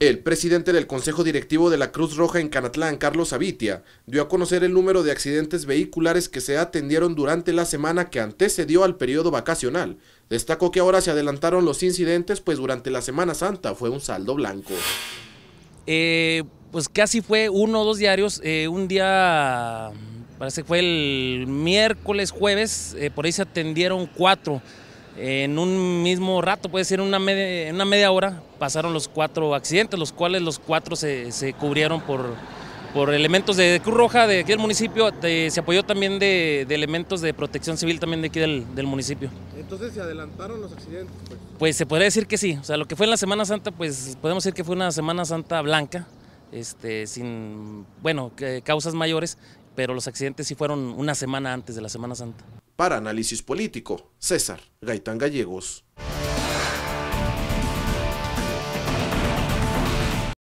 El presidente del Consejo Directivo de la Cruz Roja en Canatlán, Carlos Avitia, dio a conocer el número de accidentes vehiculares que se atendieron durante la semana que antecedió al periodo vacacional. Destacó que ahora se adelantaron los incidentes, pues durante la Semana Santa fue un saldo blanco. Eh, pues casi fue uno o dos diarios. Eh, un día, parece que fue el miércoles, jueves, eh, por ahí se atendieron cuatro. En un mismo rato, puede ser una media, una media hora, pasaron los cuatro accidentes, los cuales los cuatro se, cubrieron por, por elementos de Cruz Roja de aquí del municipio, se apoyó también de, elementos de protección civil también de aquí del, municipio. Entonces se adelantaron los accidentes. Pues? se podría decir que sí, o sea, lo que fue en la Semana Santa, pues podemos decir que fue una Semana Santa blanca, este, sin, bueno, causas mayores, pero los accidentes sí fueron una semana antes de la Semana Santa. Para Análisis Político, César Gaitán Gallegos.